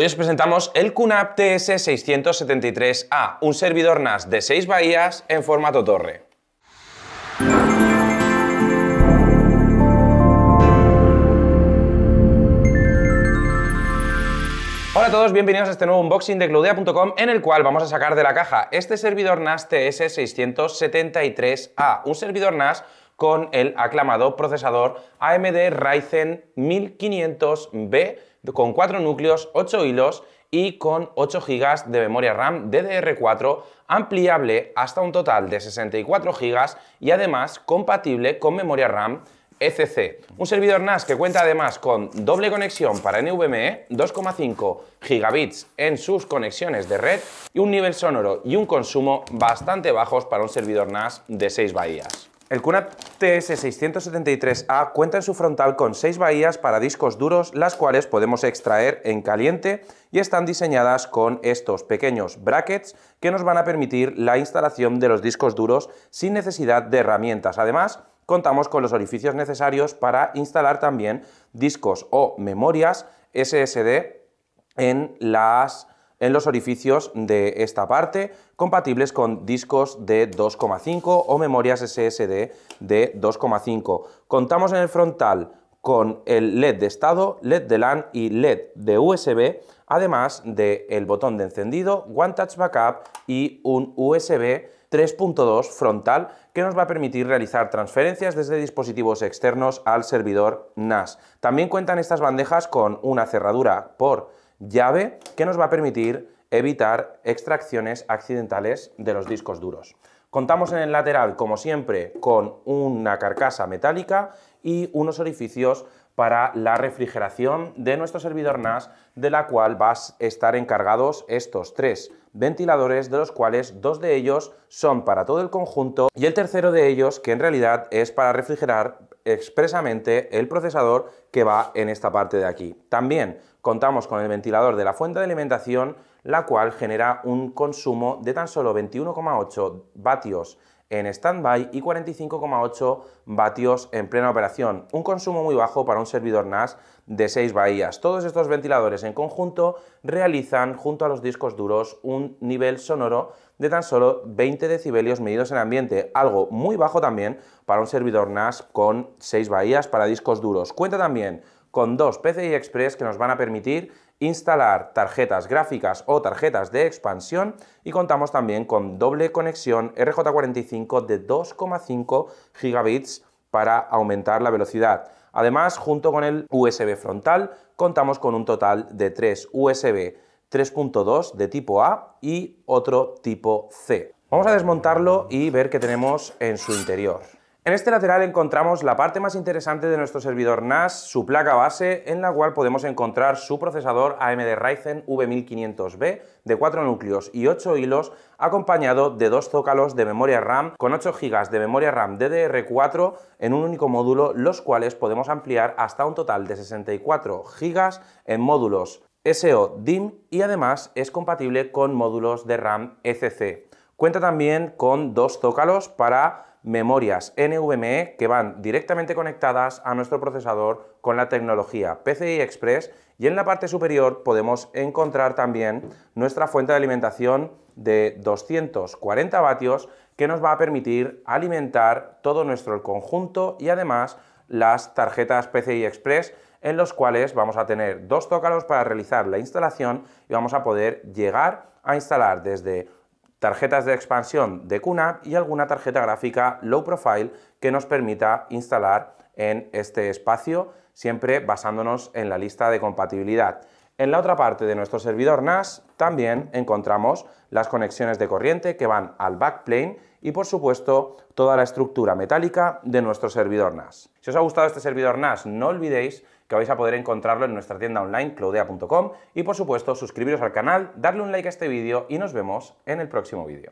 Hoy os presentamos el QNAP TS673A, un servidor NAS de 6 bahías en formato torre. Hola a todos, bienvenidos a este nuevo unboxing de Cloudea.com en el cual vamos a sacar de la caja este servidor NAS TS673A, un servidor NAS con el aclamado procesador AMD Ryzen 1500B con 4 núcleos, 8 hilos y con 8 GB de memoria RAM DDR4 ampliable hasta un total de 64 GB y además compatible con memoria RAM ECC. Un servidor NAS que cuenta además con doble conexión para NVMe, 2,5 gigabits en sus conexiones de red y un nivel sonoro y un consumo bastante bajos para un servidor NAS de 6 bahías. El QNAP TS673A cuenta en su frontal con seis bahías para discos duros, las cuales podemos extraer en caliente y están diseñadas con estos pequeños brackets que nos van a permitir la instalación de los discos duros sin necesidad de herramientas. Además, contamos con los orificios necesarios para instalar también discos o memorias SSD en las en los orificios de esta parte, compatibles con discos de 2,5 o memorias SSD de 2,5. Contamos en el frontal con el LED de estado, LED de LAN y LED de USB, además del el botón de encendido, One Touch Backup y un USB 3.2 frontal que nos va a permitir realizar transferencias desde dispositivos externos al servidor NAS. También cuentan estas bandejas con una cerradura por llave que nos va a permitir evitar extracciones accidentales de los discos duros. Contamos en el lateral, como siempre, con una carcasa metálica y unos orificios para la refrigeración de nuestro servidor NAS, de la cual vas a estar encargados estos tres ventiladores, de los cuales dos de ellos son para todo el conjunto y el tercero de ellos, que en realidad es para refrigerar expresamente el procesador que va en esta parte de aquí. También contamos con el ventilador de la fuente de alimentación, la cual genera un consumo de tan solo 21,8 vatios en stand-by y 45,8 vatios en plena operación. Un consumo muy bajo para un servidor NAS de 6 bahías. Todos estos ventiladores en conjunto realizan junto a los discos duros un nivel sonoro de tan solo 20 decibelios medidos en ambiente, algo muy bajo también para un servidor NAS con 6 bahías para discos duros. Cuenta también con dos PCI Express que nos van a permitir instalar tarjetas gráficas o tarjetas de expansión y contamos también con doble conexión RJ45 de 2,5 gigabits para aumentar la velocidad. Además, junto con el USB frontal, contamos con un total de 3 USB 3.2 de tipo A y otro tipo C. Vamos a desmontarlo y ver qué tenemos en su interior. En este lateral encontramos la parte más interesante de nuestro servidor NAS, su placa base, en la cual podemos encontrar su procesador AMD Ryzen V1500B de 4 núcleos y 8 hilos, acompañado de dos zócalos de memoria RAM con 8 GB de memoria RAM DDR4 en un único módulo, los cuales podemos ampliar hasta un total de 64 GB en módulos SO DIM y además es compatible con módulos de RAM ECC. Cuenta también con dos zócalos para memorias NVMe que van directamente conectadas a nuestro procesador con la tecnología PCI Express y en la parte superior podemos encontrar también nuestra fuente de alimentación de 240 vatios que nos va a permitir alimentar todo nuestro conjunto y además las tarjetas PCI Express en los cuales vamos a tener dos tócalos para realizar la instalación y vamos a poder llegar a instalar desde tarjetas de expansión de cuna y alguna tarjeta gráfica low profile que nos permita instalar en este espacio, siempre basándonos en la lista de compatibilidad. En la otra parte de nuestro servidor NAS también encontramos las conexiones de corriente que van al backplane y por supuesto toda la estructura metálica de nuestro servidor NAS. Si os ha gustado este servidor NAS no olvidéis que vais a poder encontrarlo en nuestra tienda online claudea.com y por supuesto suscribiros al canal, darle un like a este vídeo y nos vemos en el próximo vídeo.